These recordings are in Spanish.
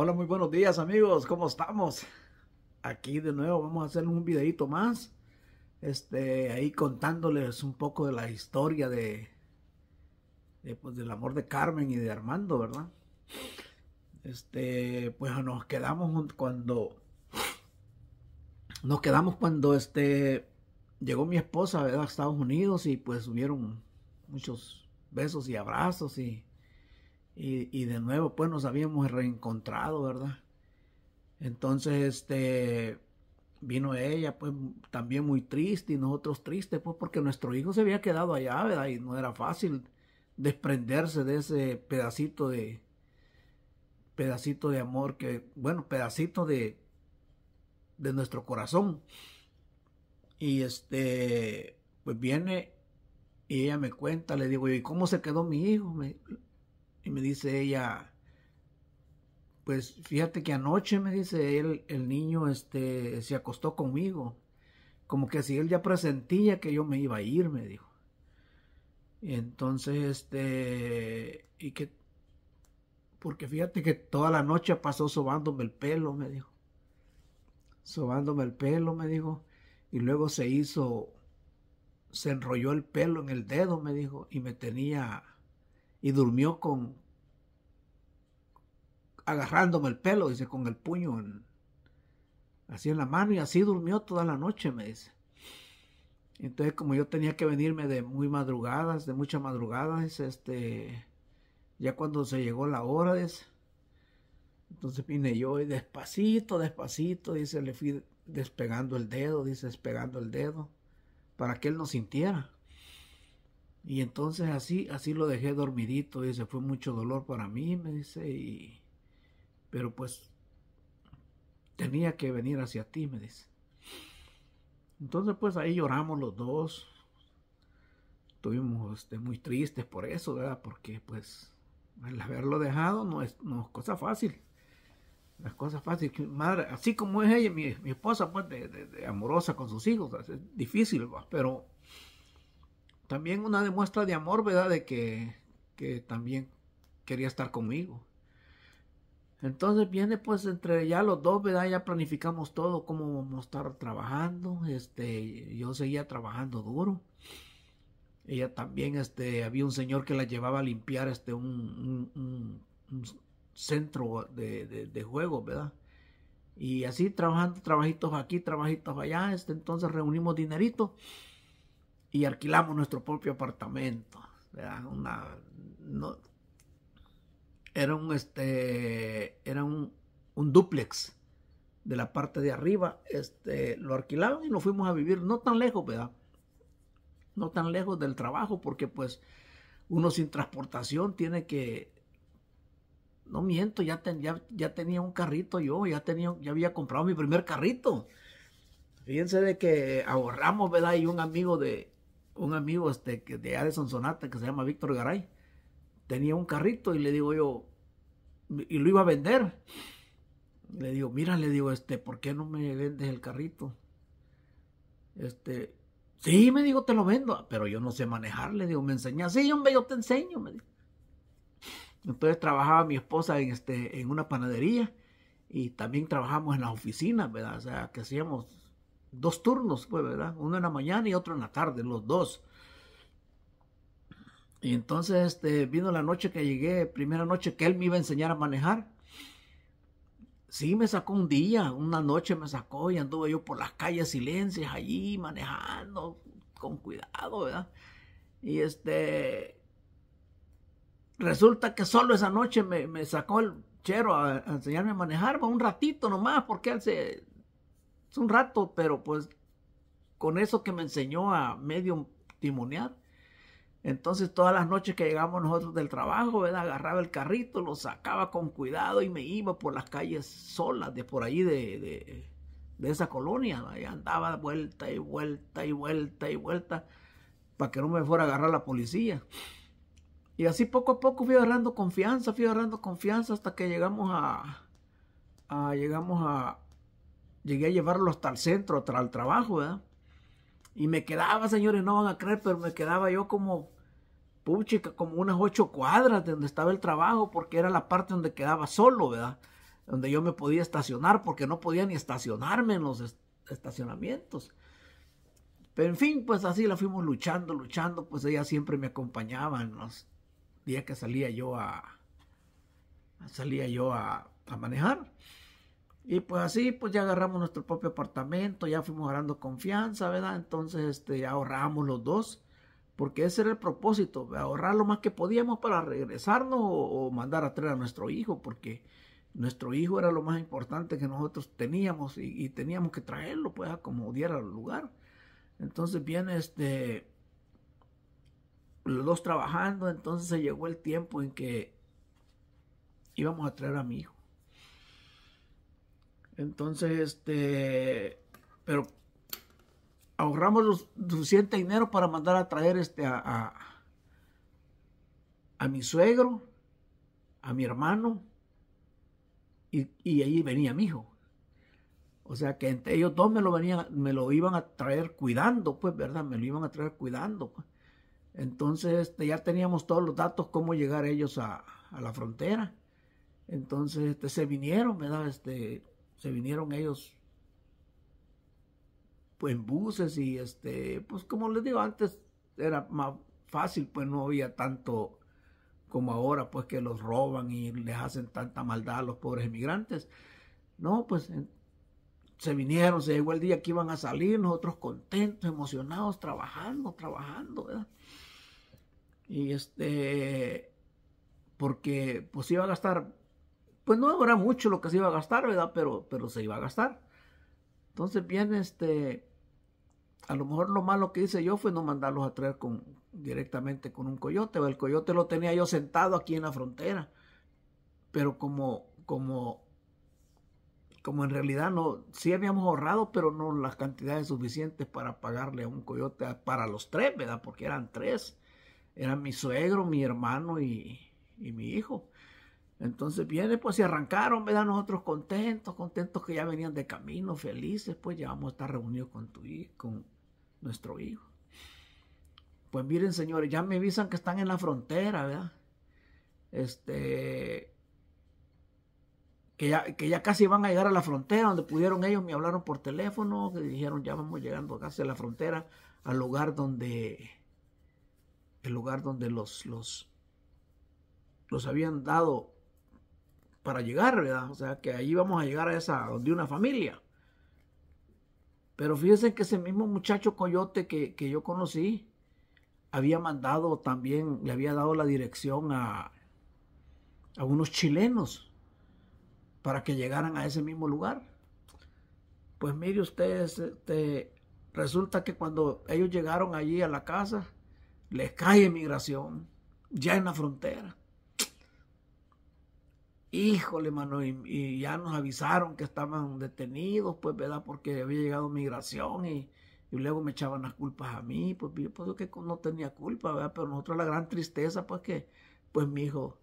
Hola, muy buenos días amigos, ¿cómo estamos? Aquí de nuevo vamos a hacer un videito más. Este, ahí contándoles un poco de la historia de, pues, del amor de Carmen y de Armando, ¿verdad? Este, pues nos quedamos cuando nos quedamos cuando este llegó mi esposa a Estados Unidos y pues hubieron muchos besos y abrazos y y, de nuevo, pues nos habíamos reencontrado, ¿verdad? Entonces, este, vino ella, pues también muy triste y nosotros tristes, pues porque nuestro hijo se había quedado allá, ¿verdad? Y no era fácil desprenderse de ese pedacito de, pedacito de amor que, bueno, pedacito de, de nuestro corazón. Y este, pues viene y ella me cuenta, le digo, ¿y cómo se quedó mi hijo? Me, y me dice ella, pues fíjate que anoche, me dice él, el niño este, se acostó conmigo. Como que si él ya presentía que yo me iba a ir, me dijo. Y entonces, este, y que, porque fíjate que toda la noche pasó sobándome el pelo, me dijo. Sobándome el pelo, me dijo. Y luego se hizo, se enrolló el pelo en el dedo, me dijo, y me tenía y durmió con agarrándome el pelo, dice, con el puño así en la mano y así durmió toda la noche, me dice. Entonces, como yo tenía que venirme de muy madrugadas, de muchas madrugadas, este, ya cuando se llegó la hora, entonces vine yo y despacito, despacito, dice, le fui despegando el dedo, dice, despegando el dedo, para que él no sintiera. Y entonces así, así lo dejé dormidito, se fue mucho dolor para mí, me dice, y, pero pues tenía que venir hacia ti, me dice. Entonces pues ahí lloramos los dos, estuvimos este, muy tristes por eso, ¿verdad? Porque pues el haberlo dejado no es, no es cosa fácil. Las cosas fácil, madre, así como es ella, mi, esposa, pues, de, amorosa con sus hijos, es difícil, pero también una demuestra de amor, ¿verdad? De que, también quería estar conmigo. Entonces viene pues entre ya los dos, ¿verdad? Ya planificamos todo, cómo vamos a estar trabajando. Este, yo seguía trabajando duro. Ella también, este, había un señor que la llevaba a limpiar este, un, centro de, de, juegos, ¿verdad? Y así trabajando, trabajitos aquí, trabajitos allá, este, entonces reunimos dinerito y alquilamos nuestro propio apartamento. Era un este. Era un, un dúplex de la parte de arriba. Este. Lo alquilaron y nos fuimos a vivir. No tan lejos, ¿verdad? No tan lejos del trabajo. Porque pues uno sin transportación tiene que. No miento, ya, ya tenía un carrito yo, ya tenía, ya había comprado mi primer carrito. Fíjense de que ahorramos, ¿verdad? Y un amigo de, un amigo este, de Addison Sonata que se llama Víctor Garay, tenía un carrito y le digo yo, y lo iba a vender. Le digo, mira, le digo, este, ¿por qué no me vendes el carrito? Este, sí, me digo, te lo vendo, pero yo no sé manejar, le digo, me enseñas, sí, hombre, yo te enseño, me Entonces trabajaba mi esposa en, este, en una panadería y también trabajamos en las oficinas, ¿verdad? O sea, que hacíamos dos turnos, pues, ¿verdad? Uno en la mañana y otro en la tarde, los dos. Y entonces este, vino la noche que llegué, primera noche que él me iba a enseñar a manejar. Sí, me sacó un día, una noche me sacó y anduve yo por las calles silencias allí manejando con cuidado, ¿verdad? Y este, resulta que solo esa noche me, sacó el chero a, a enseñarme a manejar, un ratito nomás, porque él se, es un rato, pero pues con eso que me enseñó a medio timonear. Entonces todas las noches que llegamos nosotros del trabajo, agarraba el carrito, lo sacaba con cuidado y me iba por las calles solas de por ahí de, esa colonia. andaba vuelta y vuelta y vuelta y vuelta para que no me fuera a agarrar la policía. Y así poco a poco fui agarrando confianza, fui agarrando confianza hasta que llegamos a llegamos a, llegué a llevarlo hasta el centro, hasta el trabajo, ¿verdad? Y me quedaba, señores, no van a creer, pero me quedaba yo como, puchica, como unas ocho cuadras de donde estaba el trabajo, porque era la parte donde quedaba solo, ¿verdad? Donde yo me podía estacionar, porque no podía ni estacionarme en los estacionamientos. Pero en fin, pues así la fuimos luchando, luchando, pues ella siempre me acompañaba en los días que salía yo a, salía yo a, a manejar. Y pues así, pues ya agarramos nuestro propio apartamento, ya fuimos agarrando confianza, ¿verdad? Entonces, este, ahorramos los dos, porque ese era el propósito, ahorrar lo más que podíamos para regresarnos o, mandar a traer a nuestro hijo, porque nuestro hijo era lo más importante que nosotros teníamos y, teníamos que traerlo, pues, a como diera el lugar. Entonces bien, este, los dos trabajando, entonces se llegó el tiempo en que íbamos a traer a mi hijo. Entonces, este, pero ahorramos los, suficiente dinero para mandar a traer este a, mi suegro, a mi hermano, y, y, ahí venía mi hijo. O sea que entre ellos dos me lo venían, me lo iban a traer cuidando, pues, ¿verdad? Me lo iban a traer cuidando. Pues. Entonces, este, ya teníamos todos los datos, cómo llegar ellos a, a la frontera. Entonces, este, se vinieron, ¿verdad? Este, se vinieron ellos pues en buses y este, pues como les digo, antes era más fácil, pues no había tanto como ahora, pues que los roban y les hacen tanta maldad a los pobres emigrantes. No, pues se vinieron, se llegó el día que iban a salir, nosotros contentos, emocionados, trabajando, trabajando, Y este, porque pues iban a estar pues no era mucho lo que se iba a gastar, ¿verdad? Pero, pero se iba a gastar. Entonces, bien, este, a lo mejor lo malo que hice yo fue no mandarlos a traer con, directamente con un coyote. El coyote lo tenía yo sentado aquí en la frontera. Pero como, como, como en realidad no, sí habíamos ahorrado, pero no las cantidades suficientes para pagarle a un coyote para los tres, ¿verdad? Porque eran tres. Eran mi suegro, mi hermano y mi hijo. Entonces viene, pues se arrancaron, ¿verdad? Nosotros contentos, contentos que ya venían de camino, felices, pues ya vamos a estar reunidos con, tu, hijo, con nuestro hijo. Pues miren, señores, ya me avisan que están en la frontera, ¿verdad? Este, que ya, que ya casi van a llegar a la frontera, donde pudieron ellos, me hablaron por teléfono, que dijeron, ya vamos llegando casi a la frontera, al lugar donde, el lugar donde los, los, los habían dado para llegar, ¿verdad? O sea, que ahí vamos a llegar a esa, de una familia. Pero fíjense que ese mismo muchacho coyote que, yo conocí, había mandado también, le había dado la dirección a, unos chilenos para que llegaran a ese mismo lugar. Pues mire ustedes, este, resulta que cuando ellos llegaron allí a la casa, les cae migración, ya en la frontera. Híjole, mano, y, ya nos avisaron que estaban detenidos, pues, ¿verdad? Porque había llegado migración y, luego me echaban las culpas a mí, pues yo pues, que no tenía culpa, ¿verdad? Pero nosotros la gran tristeza, pues que, pues mi hijo,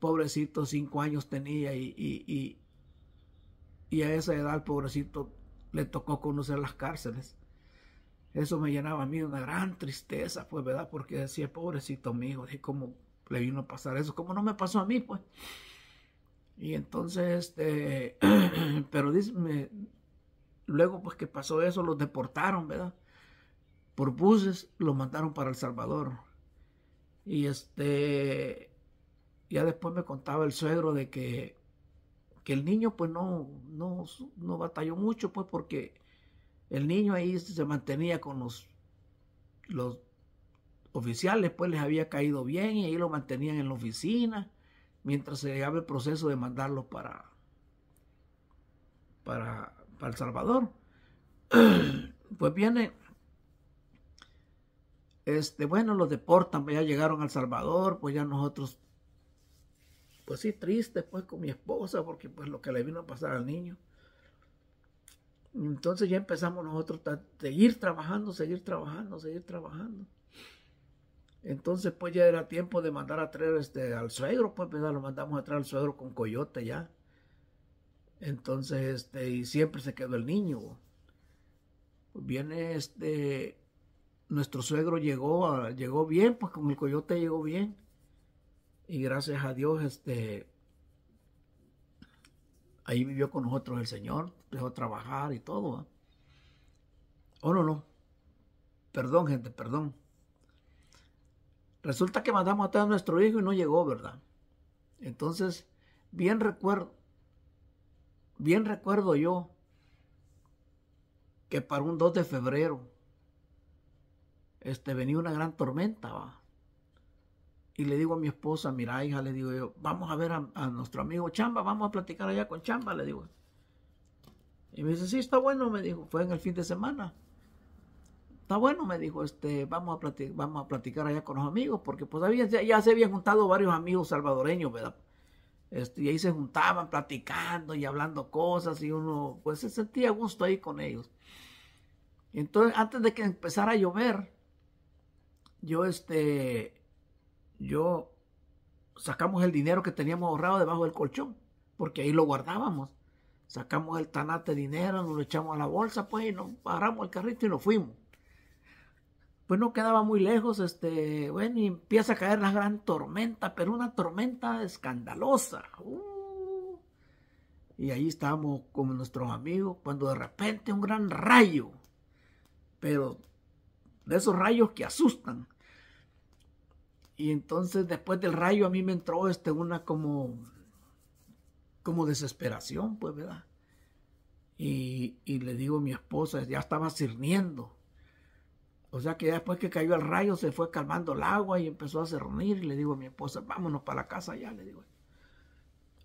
pobrecito, cinco años tenía y, y, y, a esa edad pobrecito le tocó conocer las cárceles. Eso me llenaba a mí una gran tristeza, pues, ¿verdad? Porque decía, pobrecito hijo hijo ¿cómo le vino a pasar eso? ¿Cómo no me pasó a mí, pues? Y entonces, este, pero dice, luego pues que pasó eso, los deportaron, ¿verdad? Por buses, los mandaron para El Salvador. Y este, ya después me contaba el suegro de que, que el niño pues no, no, no batalló mucho, pues porque el niño ahí se mantenía con los, los oficiales, pues les había caído bien y ahí lo mantenían en la oficina mientras se llevaba el proceso de mandarlo para, para, El Salvador. Pues viene, este, bueno, los deportan, pues ya llegaron al Salvador, pues ya nosotros, pues sí, triste, pues con mi esposa, porque pues lo que le vino a pasar al niño. Entonces ya empezamos nosotros a seguir trabajando, seguir trabajando, seguir trabajando. Entonces, pues ya era tiempo de mandar a traer este, al suegro, pues, lo mandamos a traer al suegro con coyote ya. Entonces, este, y siempre se quedó el niño. Pues viene este, nuestro suegro llegó, llegó bien, pues con el coyote llegó bien. Y gracias a Dios, este, ahí vivió con nosotros el Señor, dejó trabajar y todo. oh, no, no? Perdón, gente, perdón. Resulta que mandamos traer a nuestro hijo y no llegó, ¿verdad? Entonces, bien recuerdo, bien recuerdo yo que para un 2 de febrero este, venía una gran tormenta, Y le digo a mi esposa, mira hija, le digo yo, vamos a ver a, a nuestro amigo Chamba, vamos a platicar allá con Chamba, le digo. Y me dice, sí, está bueno, me dijo, fue en el fin de semana. Está bueno, me dijo, este, vamos a platicar, allá con los amigos, porque pues había, ya se habían juntado varios amigos salvadoreños, ¿verdad? Este, y ahí se juntaban platicando y hablando cosas y uno pues se sentía a gusto ahí con ellos. Entonces, antes de que empezara a llover, yo este, yo sacamos el dinero que teníamos ahorrado debajo del colchón, porque ahí lo guardábamos. Sacamos el tanate de dinero, nos lo echamos a la bolsa, pues, y nos agarramos el carrito y nos fuimos pues no quedaba muy lejos, este, bueno, y empieza a caer la gran tormenta, pero una tormenta escandalosa. Uh. y ahí estábamos con nuestros amigos, cuando de repente un gran rayo, pero de esos rayos que asustan. Y entonces después del rayo a mí me entró este, una como, como desesperación, pues, ¿verdad? Y, y le digo a mi esposa, ya estaba sirviendo. O sea que después que cayó el rayo se fue calmando el agua y empezó a ser reunir. Y le digo a mi esposa, vámonos para la casa ya, le digo.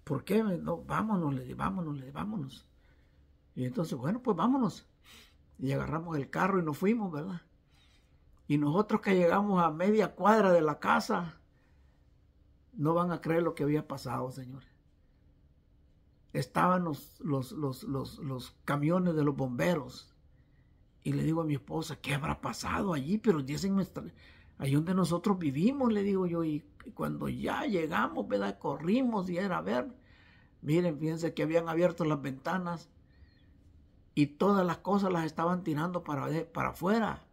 ¿Por qué? No, vámonos, le digo, vámonos, le digo, vámonos. Y entonces, bueno, pues vámonos. Y agarramos el carro y nos fuimos, ¿verdad? Y nosotros que llegamos a media cuadra de la casa, no van a creer lo que había pasado, señores. Estaban los, los, los, camiones de los bomberos y le digo a mi esposa, ¿qué habrá pasado allí? Pero dicen, ahí donde nosotros vivimos, le digo yo, y cuando ya llegamos, ¿verdad? Corrimos y era ver. Miren, fíjense que habían abierto las ventanas y todas las cosas las estaban tirando para, eh, para afuera.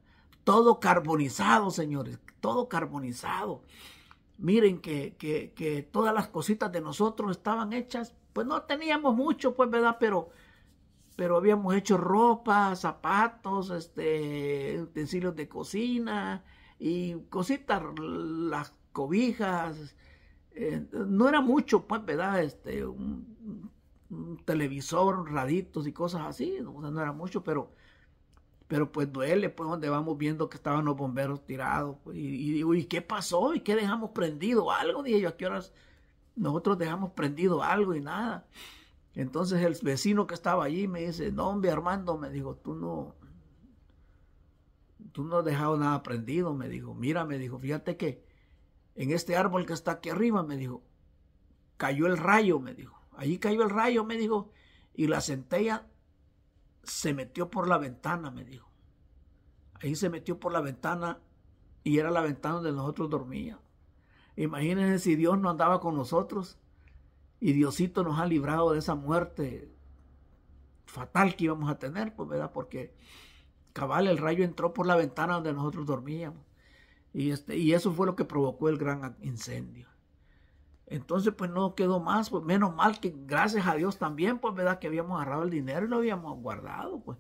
Todo carbonizado, señores, todo carbonizado. Miren que, que, que todas las cositas de nosotros estaban hechas, pues no teníamos mucho, pues, ¿verdad? Pero pero habíamos hecho ropa, zapatos, este, utensilios de cocina y cositas, las cobijas. Eh, no era mucho, pues, ¿verdad? Este, un, televisor, raditos y cosas así, no era mucho, pero, pero pues duele, pues, donde vamos viendo que estaban los bomberos tirados. Pues, y, digo, ¿y qué pasó? ¿Y qué dejamos prendido? Algo, dije yo, ¿a qué horas nosotros dejamos prendido algo y nada? Entonces el vecino que estaba allí me dice, no, hombre Armando, me dijo, tú no, tú no has dejado nada prendido, me dijo, mira, me dijo, fíjate que en este árbol que está aquí arriba, me dijo, cayó el rayo, me dijo, allí cayó el rayo, me dijo, y la centella se metió por la ventana, me dijo. Ahí se metió por la ventana y era la ventana donde nosotros dormíamos. Imagínense si Dios no andaba con nosotros. Y Diosito nos ha librado de esa muerte fatal que íbamos a tener, pues, ¿verdad? Porque cabal, el rayo entró por la ventana donde nosotros dormíamos. Y, este, y eso fue lo que provocó el gran incendio. Entonces, pues no quedó más, pues menos mal que gracias a Dios también, pues, ¿verdad? Que habíamos agarrado el dinero y lo habíamos guardado, pues.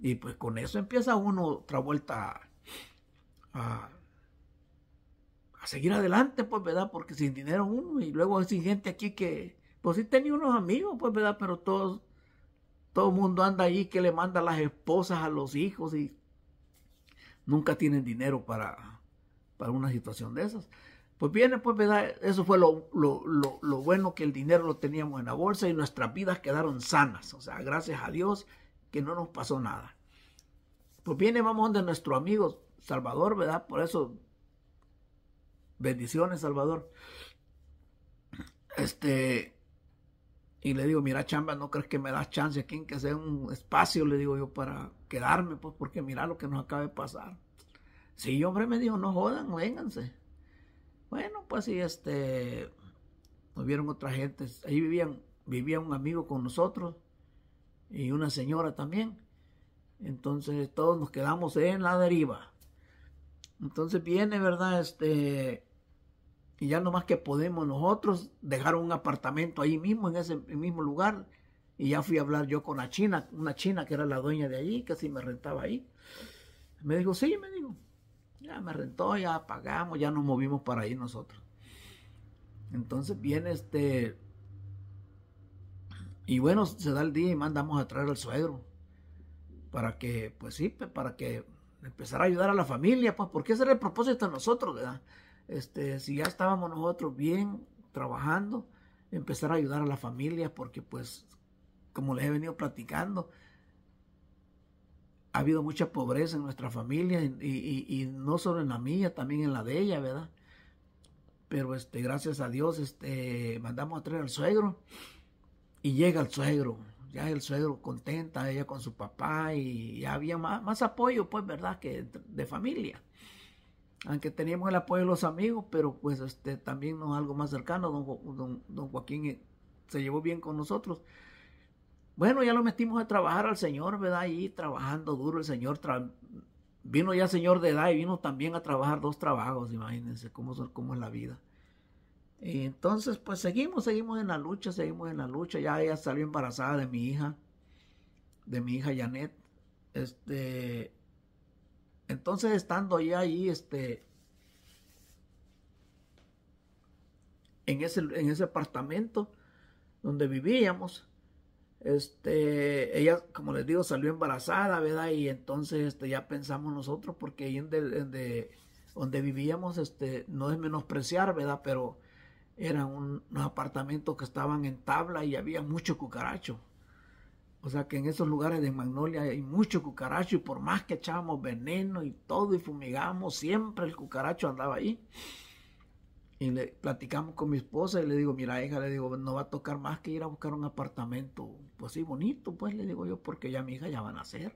Y pues con eso empieza uno otra vuelta a seguir adelante, pues, ¿verdad? Porque sin dinero uno y luego sin gente aquí que, pues sí tenía unos amigos, pues, ¿verdad? Pero todos, todo el mundo anda allí que le manda las esposas a los hijos y nunca tienen dinero para, para una situación de esas. Pues viene, pues, ¿verdad? Eso fue lo, lo, lo, bueno que el dinero lo teníamos en la bolsa y nuestras vidas quedaron sanas. O sea, gracias a Dios que no nos pasó nada. Pues viene, vamos de nuestro amigo Salvador, ¿verdad? Por eso Bendiciones, Salvador. Este, y le digo, mira, chamba, ¿no crees que me das chance aquí en que sea un espacio? Le digo yo, para quedarme, pues, porque mira lo que nos acaba de pasar. Sí, hombre, me dijo, no jodan, vénganse. Bueno, pues, y este, nos vieron otra gente. Ahí vivían, vivía un amigo con nosotros y una señora también. Entonces, todos nos quedamos en la deriva. Entonces viene, ¿verdad? Este, y ya nomás que podemos nosotros, dejar un apartamento ahí mismo, en ese mismo lugar, y ya fui a hablar yo con la china, una china que era la dueña de allí, que así me rentaba ahí. Me dijo, sí, me dijo, ya me rentó, ya pagamos, ya nos movimos para ahí nosotros. Entonces viene este, y bueno, se da el día y mandamos a traer al suegro, para que, pues sí, para que empezar a ayudar a la familia, pues, porque ese era el propósito de nosotros, ¿verdad? Este, si ya estábamos nosotros bien trabajando, empezar a ayudar a la familia, porque pues, como les he venido platicando, ha habido mucha pobreza en nuestra familia y, y, y no solo en la mía, también en la de ella, ¿verdad? Pero este, gracias a Dios, este, mandamos a traer al suegro y llega el suegro ya el suegro contenta, ella con su papá y ya había más, apoyo, pues, ¿verdad? Que de familia. Aunque teníamos el apoyo de los amigos, pero pues este, también nos algo más cercano, don, Joaquín eh, se llevó bien con nosotros. Bueno, ya lo metimos a trabajar al Señor, ¿verdad? Ahí trabajando duro el Señor. Vino ya Señor de edad y vino también a trabajar dos trabajos, imagínense cómo, cómo es la vida. Y entonces, pues seguimos, seguimos en la lucha, seguimos en la lucha. Ya ella salió embarazada de mi hija, de mi hija Janet. Este, entonces estando ya ahí, este, en ese, en ese apartamento donde vivíamos, este, ella, como les digo, salió embarazada, ¿verdad? Y entonces, este, ya pensamos nosotros, porque ahí donde vivíamos, este, no es menospreciar, ¿verdad? Pero eran unos apartamentos que estaban en tabla y había mucho cucaracho. O sea que en esos lugares de Magnolia hay mucho cucaracho y por más que echábamos veneno y todo y fumigamos, siempre el cucaracho andaba ahí. Y le platicamos con mi esposa y le digo, mira hija, le digo, no va a tocar más que ir a buscar un apartamento. Pues sí, bonito, pues le digo yo, porque ya mi hija ya va a nacer.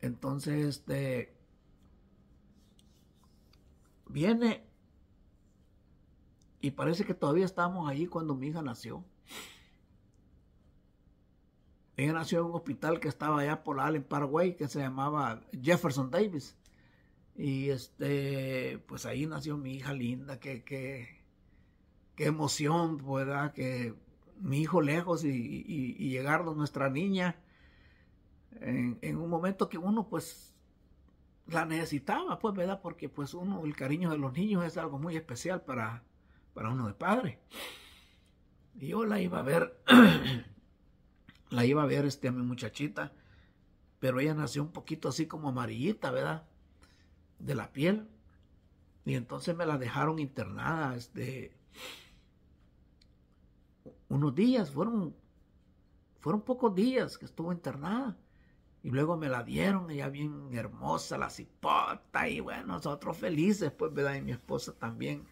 Entonces, este, viene y parece que todavía estábamos ahí cuando mi hija nació. Ella nació en un hospital que estaba allá por Allen Paraguay, que se llamaba Jefferson Davis. Y este, pues ahí nació mi hija linda, que, qué emoción, ¿verdad? Que mi hijo lejos y, y, nuestra niña en, en, un momento que uno pues la necesitaba, pues, ¿verdad? Porque pues uno, el cariño de los niños es algo muy especial para, para uno de padre. Y yo la iba a ver, la iba a ver este, a mi muchachita, pero ella nació un poquito así como amarillita, ¿verdad? De la piel. Y entonces me la dejaron internada, este, unos días, fueron, fueron pocos días que estuvo internada. Y luego me la dieron, ella bien hermosa, la cipota, y bueno, nosotros felices, pues, ¿verdad? Y mi esposa también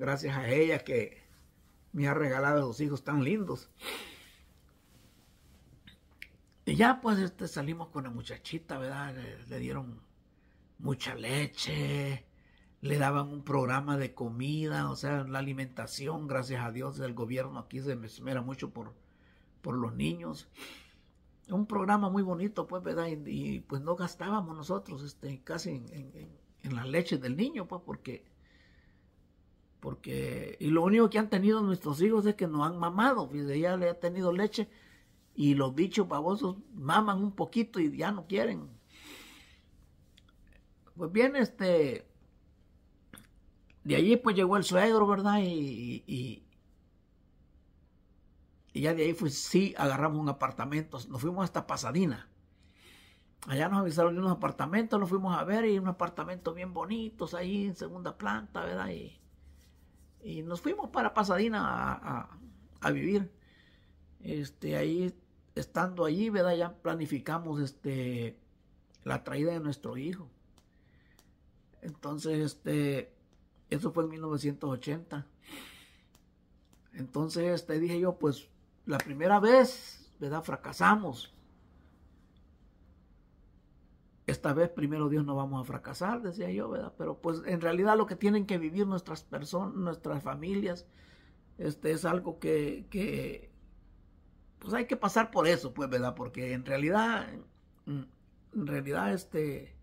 Gracias a ella que me ha regalado los hijos tan lindos. Y ya pues este, salimos con la muchachita, ¿verdad? Le, dieron mucha leche, le daban un programa de comida, o sea, la alimentación, gracias a Dios, del gobierno aquí se me esmera mucho por, por los niños. Un programa muy bonito, pues, ¿verdad? Y, pues no gastábamos nosotros este, casi en, en, en la leche del niño, pues, porque porque, y lo único que han tenido nuestros hijos es que nos han mamado, ya le ha tenido leche y los dichos babosos maman un poquito y ya no quieren. Pues bien, este, de allí pues llegó el suegro, ¿verdad? Y, y, ya de ahí pues sí agarramos un apartamento, nos fuimos hasta Pasadina Allá nos avisaron de unos apartamentos, nos fuimos a ver y un apartamento bien bonitos ahí en segunda planta, ¿verdad? Y, y nos fuimos para Pasadena a, vivir. Este, ahí, estando allí, ¿verdad? Ya planificamos este, la traída de nuestro hijo. Entonces, este, eso fue en 1980. Entonces, dije yo, pues la primera vez, ¿verdad? Fracasamos esta vez primero Dios no vamos a fracasar, decía yo, ¿verdad? Pero pues en realidad lo que tienen que vivir nuestras personas, nuestras familias, este es algo que, pues hay que pasar por eso, pues, ¿verdad? Porque en realidad, en realidad, este,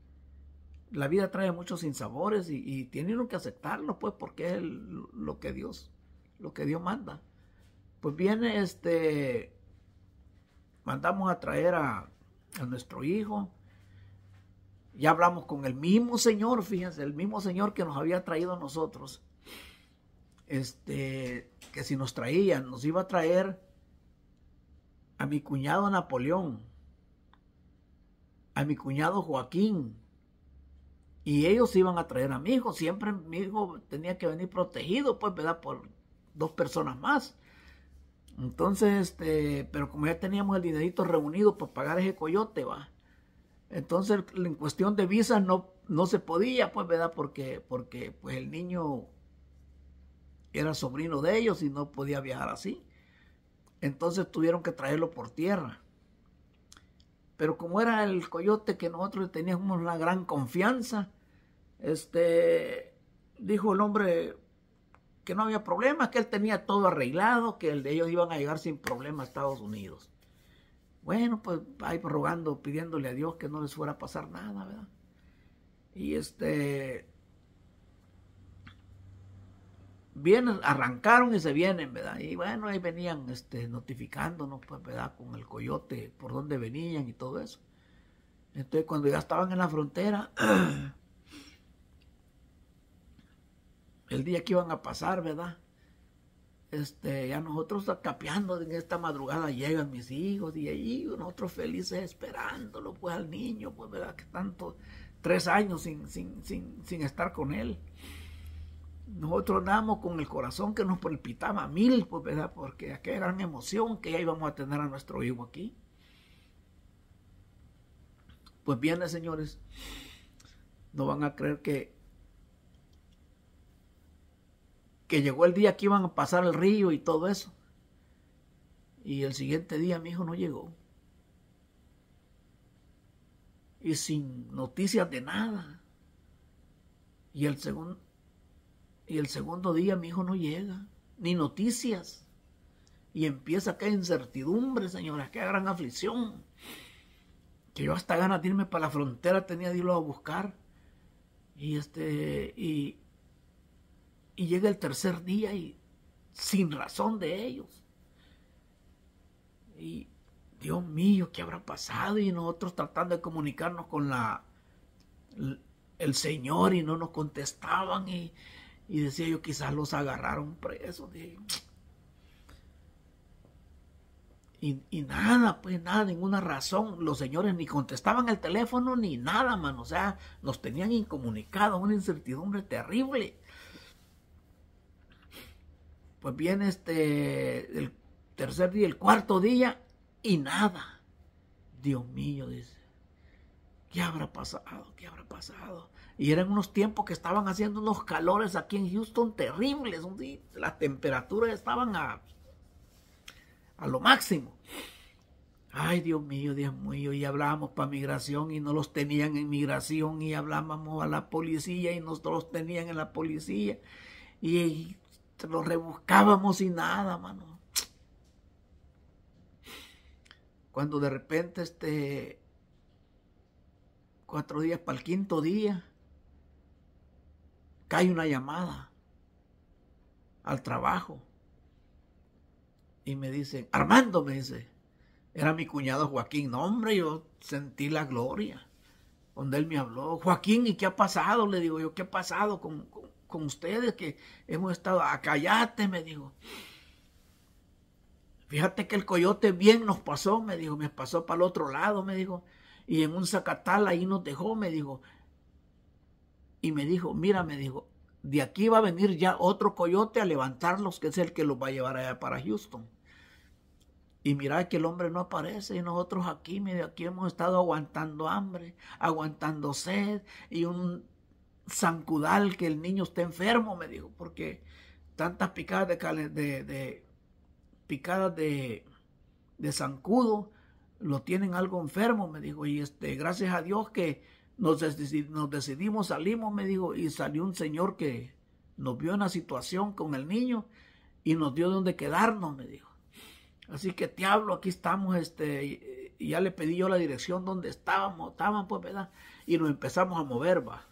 la vida trae muchos sinsabores y, tienen que aceptarlo, pues, porque es lo que Dios, lo que Dios manda. Pues viene, este, mandamos a traer a, a nuestro hijo, ya hablamos con el mismo Señor, fíjense, el mismo Señor que nos había traído a nosotros. Este, que si nos traían, nos iba a traer a mi cuñado Napoleón, a mi cuñado Joaquín. Y ellos iban a traer a mi hijo. Siempre mi hijo tenía que venir protegido, pues, ¿verdad? Por dos personas más. Entonces, este, pero como ya teníamos el dinerito reunido para pagar ese coyote, va. Entonces, en cuestión de visas no, no se podía, pues, ¿verdad? Porque, porque pues, el niño era sobrino de ellos y no podía viajar así. Entonces tuvieron que traerlo por tierra. Pero como era el coyote que nosotros teníamos una gran confianza, este, dijo el hombre que no había problema, que él tenía todo arreglado, que ellos iban a llegar sin problema a Estados Unidos. Bueno, pues ahí rogando, pidiéndole a Dios que no les fuera a pasar nada, ¿verdad? Y este, vienen, arrancaron y se vienen, ¿verdad? Y bueno, ahí venían este, notificándonos, pues, ¿verdad? Con el coyote, por dónde venían y todo eso. Entonces, cuando ya estaban en la frontera, el día que iban a pasar, ¿verdad? Este, a nosotros capeando en esta madrugada llegan mis hijos y ahí nosotros felices esperándolo, pues al niño, pues verdad que tanto, tres años sin, estar con él. Nosotros damos con el corazón que nos palpitaba mil, pues verdad, porque aquella gran emoción que ya íbamos a tener a nuestro hijo aquí. Pues bien, señores, no van a creer que que llegó el día que iban a pasar el río y todo eso. Y el siguiente día mi hijo no llegó. Y sin noticias de nada. Y el, segundo y el segundo día mi hijo no llega, ni noticias. Y empieza aquella incertidumbre, señora, qué gran aflicción. Que yo hasta ganas de irme para la frontera tenía de irlo a buscar. Y este, y, y llega el tercer día y sin razón de ellos. Y Dios mío, ¿qué habrá pasado? Y nosotros tratando de comunicarnos con la el Señor y no nos contestaban y, y decía yo quizás los agarraron presos. Y, nada, pues nada, ninguna razón. Los señores ni contestaban el teléfono ni nada, man. O sea, nos tenían incomunicado una incertidumbre terrible. Pues viene este, el tercer día, el cuarto día, y nada. Dios mío, dice, ¿qué habrá pasado? ¿Qué habrá pasado? Y eran unos tiempos que estaban haciendo unos calores aquí en Houston terribles. Las temperaturas estaban a, lo máximo. Ay, Dios mío, Dios mío. Y hablábamos para migración y no los tenían en migración. Y hablábamos a la policía y nosotros los tenían en la policía. Y lo rebuscábamos y nada, mano. Cuando de repente, este, cuatro días para el quinto día, cae una llamada al trabajo. Y me dicen, Armando, me dice, era mi cuñado Joaquín. No, hombre, yo sentí la gloria. Cuando él me habló, Joaquín, ¿y qué ha pasado? Le digo yo, ¿qué ha pasado con, con ustedes, que hemos estado, acallate, ah, me dijo. Fíjate que el coyote bien nos pasó, me dijo, me pasó para el otro lado, me dijo, y en un zacatal ahí nos dejó, me dijo. Y me dijo, mira, me dijo, de aquí va a venir ya otro coyote a levantarlos, que es el que los va a llevar allá para Houston. Y mira que el hombre no aparece y nosotros aquí, mire, aquí hemos estado aguantando hambre, aguantando sed y un Sancudal que el niño esté enfermo, me dijo, porque tantas picadas de, de, picadas de, de zancudo lo tienen algo enfermo, me dijo, y este, gracias a Dios que nos, nos decidimos, salimos, me dijo, y salió un señor que nos vio en la situación con el niño y nos dio donde quedarnos, me dijo. Así que te aquí estamos, este, y ya le pedí yo la dirección donde estábamos, estaban, pues, ¿verdad? Y nos empezamos a mover, va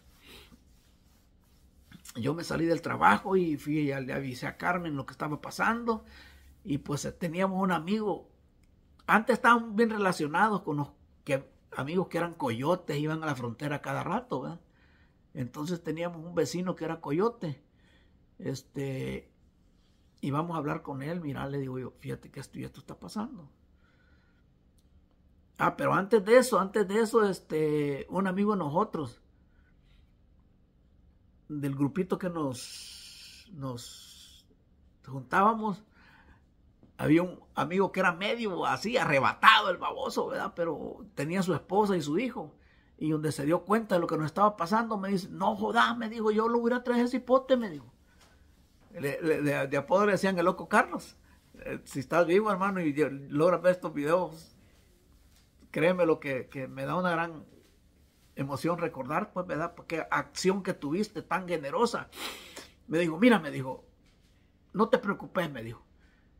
yo me salí del trabajo y fui le avisé a Carmen lo que estaba pasando y pues teníamos un amigo antes estábamos bien relacionados con los que, amigos que eran coyotes iban a la frontera cada rato entonces teníamos un vecino que era coyote este y vamos a hablar con él mira le digo yo fíjate que esto y esto está pasando ah pero antes de eso antes de eso este un amigo de nosotros del grupito que nos, nos juntábamos, había un amigo que era medio así, arrebatado el baboso, ¿verdad? Pero tenía su esposa y su hijo. Y donde se dio cuenta de lo que nos estaba pasando, me dice, no jodas, me dijo, yo lo hubiera traído ese hipote, me dijo. de, le decían el loco Carlos. Eh, si estás vivo, hermano, y logras ver estos videos, créeme lo que, que me da una gran emoción recordar, pues, ¿verdad? Porque pues, acción que tuviste tan generosa. Me dijo, mira, me dijo, no te preocupes, me dijo.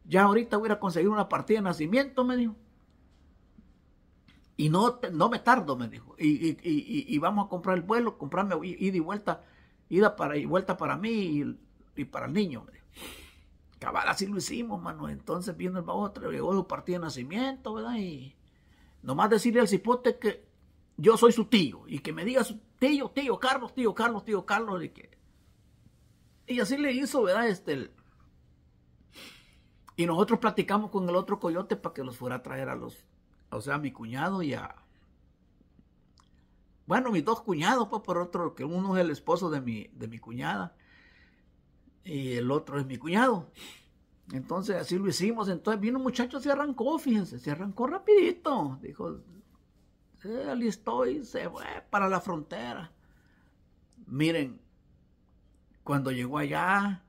Ya ahorita voy a conseguir una partida de nacimiento, me dijo. Y no, no me tardo, me dijo. Y, vamos a comprar el vuelo, comprarme ida y vuelta, ida para, y vuelta para mí y, para el niño, me dijo. Cabal, así lo hicimos, mano. Entonces viene el otro llegó su partida de nacimiento, ¿verdad? Y nomás decirle al cipote que, yo soy su tío, y que me diga su tío, tío Carlos, tío Carlos, tío Carlos, y que... Y así le hizo, ¿verdad? Este, Y nosotros platicamos con el otro coyote para que los fuera a traer a los, o sea, a mi cuñado y a... Bueno, mis dos cuñados, pues por otro, que uno es el esposo de mi, de mi cuñada y el otro es mi cuñado. Entonces así lo hicimos. Entonces vino un muchacho, se arrancó, fíjense, se arrancó rapidito. Dijo, Listo eh, estoy, y se fue para la frontera. Miren, cuando llegó allá,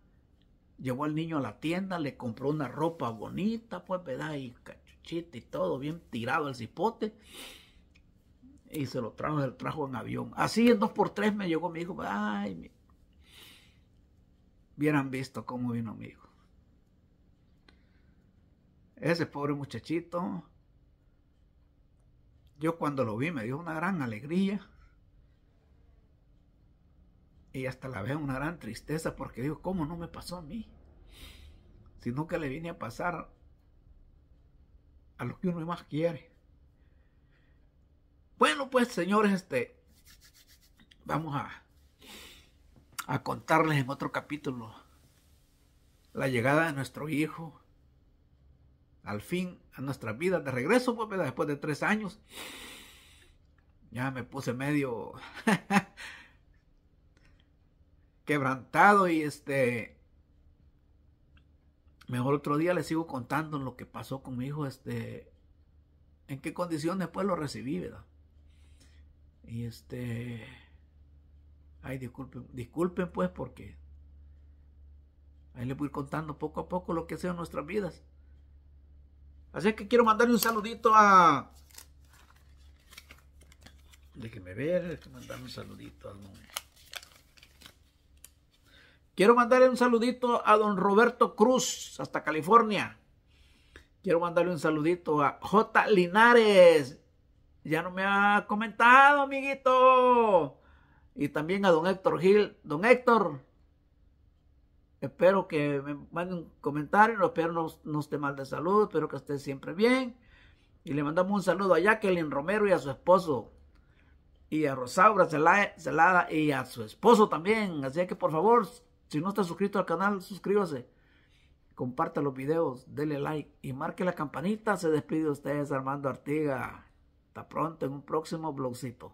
llevó al niño a la tienda, le compró una ropa bonita, pues, ¿verdad? Y cachuchita y todo, bien tirado el cipote. Y se lo trajo, en avión. Así en dos por tres me llegó mi hijo. Ay, mi... visto cómo vino mi hijo. Ese pobre muchachito yo cuando lo vi me dio una gran alegría y hasta la veo una gran tristeza porque digo, ¿cómo no me pasó a mí? sino que le vine a pasar a lo que uno más quiere. Bueno, pues señores, este, vamos a, a contarles en otro capítulo la llegada de nuestro hijo al fin a nuestras vidas de regreso, pues, después de tres años. Ya me puse medio quebrantado y este... Mejor otro día les sigo contando lo que pasó con mi hijo, este... En qué condiciones pues lo recibí, ¿verdad? Y este... Ay, disculpen, disculpen pues porque... Ahí les voy contando poco a poco lo que sea en nuestras vidas. Así que quiero mandarle un saludito a... Déjeme ver, mandarle un saludito al Quiero mandarle un saludito a don Roberto Cruz, hasta California. Quiero mandarle un saludito a J. Linares. Ya no me ha comentado, amiguito. Y también a don Héctor Gil. Don Héctor, Espero que me manden un comentario, espero no, no esté mal de salud, espero que esté siempre bien. Y le mandamos un saludo a Jacqueline Romero y a su esposo. Y a Rosaura Celada y a su esposo también. Así que por favor, si no está suscrito al canal, suscríbase. Comparta los videos, dele like y marque la campanita. Se despide de ustedes Armando Artiga. Hasta pronto en un próximo blogcito.